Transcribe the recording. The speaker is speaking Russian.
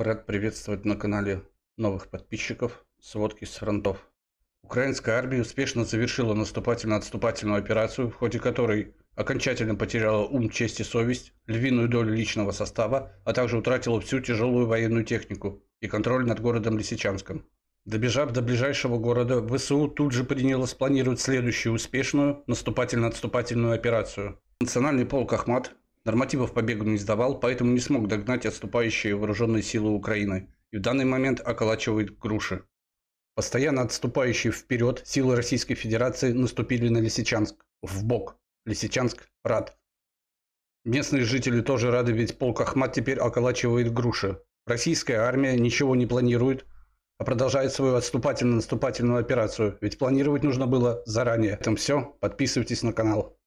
Рад приветствовать на канале новых подписчиков. Сводки с фронтов. Украинская армия успешно завершила наступательно-отступательную операцию, в ходе которой окончательно потеряла ум, честь и совесть, львиную долю личного состава, а также утратила всю тяжелую военную технику и контроль над городом Лисичанском. Добежав до ближайшего города, ВСУ тут же приняло спланировать следующую успешную наступательно-отступательную операцию. Национальный полк «Ахмат» Нормативов по бегу не сдавал, поэтому не смог догнать отступающие вооруженные силы Украины и в данный момент околачивает груши. Постоянно отступающие вперед силы Российской Федерации наступили на Лисичанск, в бок. Лисичанск рад. Местные жители тоже рады, ведь полк Ахмат теперь околачивает груши. Российская армия ничего не планирует, а продолжает свою отступательно-наступательную операцию, ведь планировать нужно было заранее. Это все, подписывайтесь на канал.